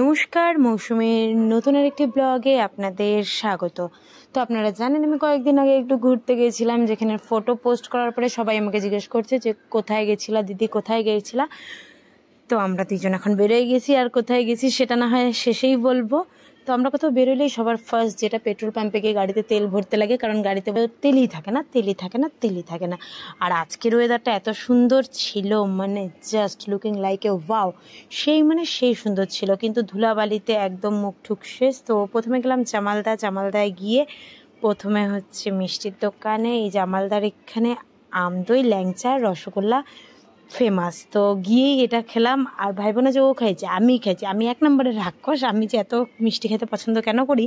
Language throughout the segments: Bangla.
নমস্কার মৌসুমের নতুন একটি ব্লগে আপনাদের স্বাগত তো আপনারা জানেন আমি কয়েকদিন আগে একটু ঘুরতে গেছিলাম যেখানে ফটো পোস্ট করার পরে সবাই আমাকে জিজ্ঞেস করছে যে কোথায় গেছিলা দিদি কোথায় গেছিলা তো আমরা দুজন এখন বেরোয় গেছি আর কোথায় গেছি সেটা না হয় শেষেই বলবো তো আমরা কোথাও বেরোলেই সবার ফার্স্ট যেটা পেট্রোল পাম্পে গিয়ে গাড়িতে তেল ভরতে লাগে কারণ গাড়িতে তেলই থাকে না তেলই থাকে না তেলই থাকে না আর আজকের ওয়েদারটা এত সুন্দর ছিল মানে just looking like a wow সেই মানে সেই সুন্দর ছিল কিন্তু ধুলাবালিতে একদম মুখ ঠুক শেষ তো প্রথমে গেলাম জামালদা জামালদায় গিয়ে প্রথমে হচ্ছে মিষ্টির দোকানে এই জামালদার এখানে আমদই ল্যাংচা রসগোল্লা ফেমাস তো গিয়েই এটা খেলাম আর ভাই বোনা যে ও খাইছে আমি খাইছি আমি এক নম্বরে রাক্ষস আমি যে এত মিষ্টি খেতে পছন্দ কেন করি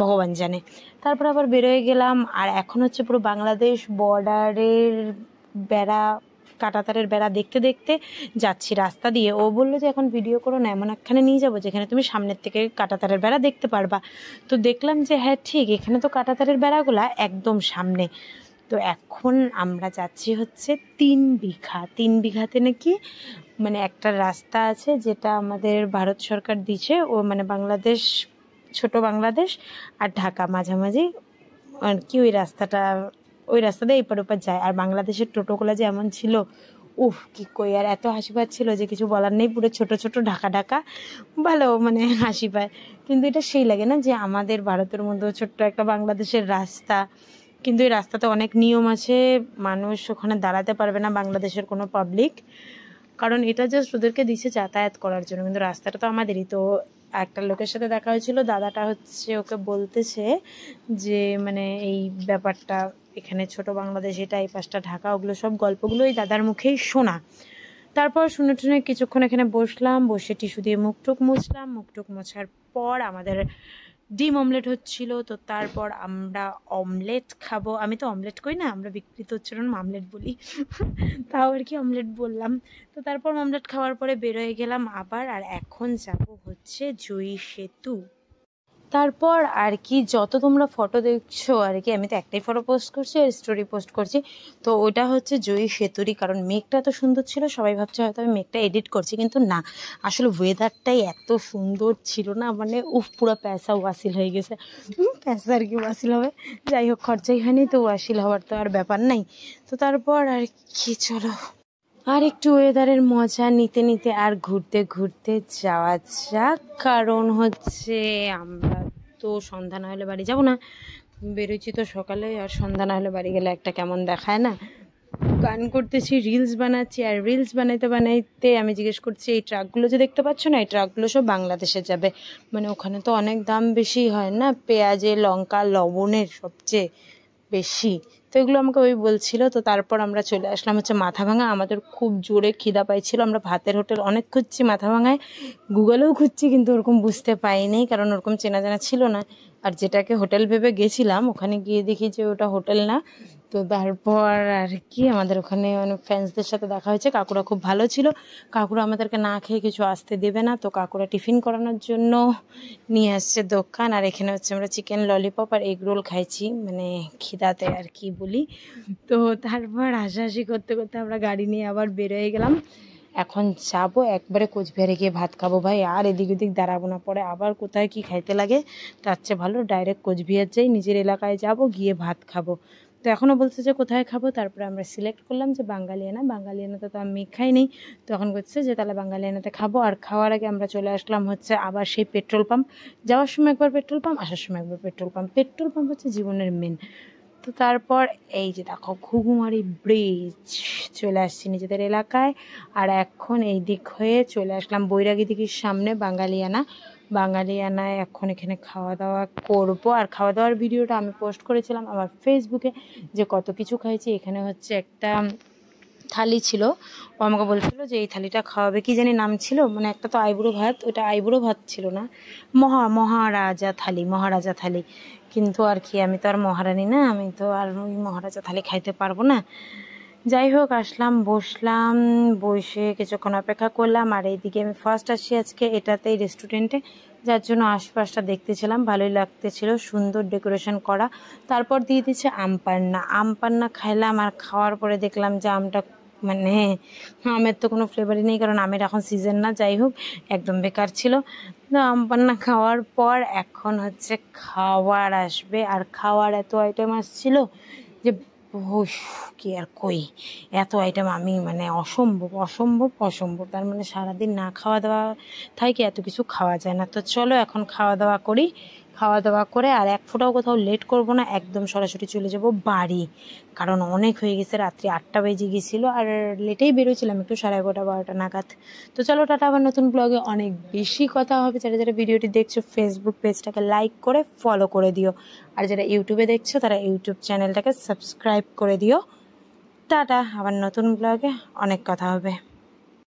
ভগবান জানে তারপর আবার বেরোয় গেলাম আর এখন হচ্ছে পুরো বাংলাদেশ বর্ডারের বেড়া কাটাতারের বেড়া দেখতে দেখতে যাচ্ছি রাস্তা দিয়ে ও বললো যে এখন ভিডিও করো না এমন একখানে নিয়ে যাবো যেখানে তুমি সামনের থেকে কাটাতারের বেড়া দেখতে পারবা তো দেখলাম যে হ্যাঁ ঠিক এখানে তো কাটাতারের বেড়াগুলা একদম সামনে তো এখন আমরা যাচ্ছি হচ্ছে তিন বিঘা তিন বিঘাতে নাকি মানে একটা রাস্তা আছে যেটা আমাদের ভারত সরকার দিছে ও মানে বাংলাদেশ ছোট বাংলাদেশ আর ঢাকা মাঝামাঝি আর কি ওই রাস্তাটা ওই রাস্তা দিয়ে এপার ওপার যায় আর বাংলাদেশের টোটোগুলো যে এমন ছিল উফ কি কই আর এত হাসি পাচ্ছিল যে কিছু বলার নেই পুরো ছোট ছোট ঢাকা ঢাকা ভালো মানে হাসি পায় কিন্তু এটা সেই লাগে না যে আমাদের ভারতের মধ্যে ছোট্ট একটা বাংলাদেশের রাস্তা কিন্তু এই রাস্তাতে অনেক নিয়ম আছে মানুষ ওখানে দাঁড়াতে পারবে না বাংলাদেশের কোনো পাবলিক কারণ এটা জাস্ট ওদেরকে দিছে যাতায়াত করার জন্য কিন্তু রাস্তাটা তো আমাদেরই তো একটা লোকের সাথে দেখা হয়েছিল দাদাটা হচ্ছে ওকে বলতেছে যে মানে এই ব্যাপারটা এখানে ছোট বাংলাদেশ এটা এই পাশটা ঢাকা ওগুলো সব গল্পগুলো এই দাদার মুখেই শোনা তারপর শুনে টুনে কিছুক্ষণ এখানে বসলাম বসে টিস্যু দিয়ে মুখটুক মুছলাম মুখ টুক মোছার পর আমাদের ডিম অমলেট হচ্ছিল তো তারপর আমরা অমলেট খাবো আমি তো অমলেট করি না আমরা বিকৃত উচ্চারণ মামলেট বলি তাও আর কি অমলেট বললাম তো তারপর অমলেট খাওয়ার পরে বেরোয় গেলাম আবার আর এখন যাব হচ্ছে জয়ী সেতু তারপর আর কি যত তোমরা ফটো দেখছো আর কি আমি তো একটাই ফটো পোস্ট করছি আর স্টোরি পোস্ট করছি তো ওটা হচ্ছে জয়ী সেতুরি কারণ মেঘটা এত সুন্দর ছিল সবাই ভাবছে হয়তো আমি মেঘটা এডিট করছি কিন্তু না আসলে ওয়েদারটাই এত সুন্দর ছিল না মানে উফ পুরো পয়সা ওয়াসিল হয়ে গেছে প্যাসা আর কি ওয়াসিল হবে যাই হোক খরচাই হয়নি তো ওয়াসিল হওয়ার তো আর ব্যাপার নাই তো তারপর আর কি চলো আর একটু ওয়েদারের মজা নিতে নিতে আর ঘুরতে ঘুরতে যাওয়া যাক কারণ হচ্ছে আমরা তো সন্ধ্যা না হলে বাড়ি যাব না বেরোচ্ছি তো সকালে আর সন্ধ্যা না হলে বাড়ি গেলে একটা কেমন দেখায় না গান করতেছি রিলস বানাচ্ছি আর রিলস বানাইতে বানাইতে আমি জিজ্ঞেস করছি এই ট্রাকগুলো যে দেখতে পাচ্ছ না এই ট্রাকগুলো সব বাংলাদেশে যাবে মানে ওখানে তো অনেক দাম বেশি হয় না পেঁয়াজে লঙ্কা লবণের সবচেয়ে বেশি তো এগুলো আমাকে ওই বলছিল তো তারপর আমরা চলে আসলাম হচ্ছে মাথা ভাঙা আমাদের খুব জোরে খিদা পাইছিল আমরা ভাতের হোটেল অনেক খুঁজছি মাথা ভাঙায় গুগলেও খুঁজছি কিন্তু ওরকম বুঝতে পাইনি কারণ ওরকম চেনা জানা ছিল না আর যেটাকে হোটেল ভেবে গেছিলাম ওখানে গিয়ে দেখি যে ওটা হোটেল না তো তারপর আর কি আমাদের ওখানে মানে ফ্রেন্ডসদের সাথে দেখা হয়েছে কাকুরা খুব ভালো ছিল কাকুরা আমাদেরকে না খেয়ে কিছু আসতে দেবে না তো কাকুরা টিফিন করানোর জন্য নিয়ে আসছে দোকান আর এখানে হচ্ছে আমরা চিকেন ললিপপ আর এগ রোল খাইছি মানে খিদাতে আর কি বলি তো তারপর হাসাহাসি করতে করতে আমরা গাড়ি নিয়ে আবার বেরোয় গেলাম এখন যাবো একবারে কোচবিহারে গিয়ে ভাত খাবো ভাই আর এদিক ওদিক দাঁড়াবো না পরে আবার কোথায় কি খাইতে লাগে তার চেয়ে ভালো ডাইরেক্ট কোচবিহার যাই নিজের এলাকায় যাব গিয়ে ভাত খাবো তো এখনও বলছে যে কোথায় খাবো তারপরে আমরা সিলেক্ট করলাম যে বাঙালিয়ানা বাঙালিয়ানাতে তো আমি খাইনি তখন বলছে যে তাহলে বাঙালিয়ানাতে খাবো আর খাওয়ার আগে আমরা চলে আসলাম হচ্ছে আবার সেই পেট্রোল পাম্প যাওয়ার সময় একবার পেট্রোল পাম্প আসার সময় একবার পেট্রোল পাম্প পেট্রোল পাম্প হচ্ছে জীবনের মেন তো তারপর এই যে দেখো ঘুঘুমারি ব্রিজ চলে আসছি নিজেদের এলাকায় আর এখন এই দিক হয়ে চলে আসলাম বৈরাগী দিঘির সামনে বাঙালিয়ানা বাঙালিয়ানায় এখন এখানে খাওয়া দাওয়া করবো আর খাওয়া দাওয়ার ভিডিওটা আমি পোস্ট করেছিলাম আমার ফেসবুকে যে কত কিছু খাইছি এখানে হচ্ছে একটা থালি ছিল ও আমাকে বলছিল যে এই থালিটা খাওয়াবে কি জানি নাম ছিল মানে একটা তো আইবুড়ো ভাত ওটা আইবুড়ো ভাত ছিল না মহা মহারাজা থালি মহারাজা থালি কিন্তু আর কি আমি তো আর মহারানী না আমি তো আর ওই মহারাজা থালি খাইতে পারবো না যাই হোক আসলাম বসলাম বসে কিছুক্ষণ অপেক্ষা করলাম আর এইদিকে আমি ফার্স্ট আসি আজকে এটাতেই রেস্টুরেন্টে যার জন্য আশপাশটা দেখতেছিলাম ভালোই লাগতেছিল সুন্দর ডেকোরেশন করা তারপর দিয়ে দিচ্ছে আমপান্না আমপান্না খাইলাম আর খাওয়ার পরে দেখলাম যে আমটা মানে আমের তো কোনো ফ্লেভারই নেই কারণ আমের এখন সিজন না যাই হোক একদম বেকার ছিল তো আমপান্না খাওয়ার পর এখন হচ্ছে খাওয়ার আসবে আর খাওয়ার এত আইটেম আসছিল যে কি আর কই এত আইটেম আমি মানে অসম্ভব অসম্ভব অসম্ভব তার মানে সারাদিন না খাওয়া দাওয়া থাকে এত কিছু খাওয়া যায় না তো চলো এখন খাওয়া দাওয়া করি খাওয়া দাওয়া করে আর এক ফোটাও কোথাও লেট করব না একদম সরাসরি চলে যাব বাড়ি কারণ অনেক হয়ে গেছে রাত্রি আটটা বেজে গেছিলো আর লেটেই বেরোছিলাম একটু সাড়ে এগারোটা বারোটা নাগাদ তো চলো টাটা আবার নতুন ব্লগে অনেক বেশি কথা হবে যারা যারা ভিডিওটি দেখছো ফেসবুক পেজটাকে লাইক করে ফলো করে দিও আর যারা ইউটিউবে দেখছো তারা ইউটিউব চ্যানেলটাকে সাবস্ক্রাইব করে দিও টাটা আবার নতুন ব্লগে অনেক কথা হবে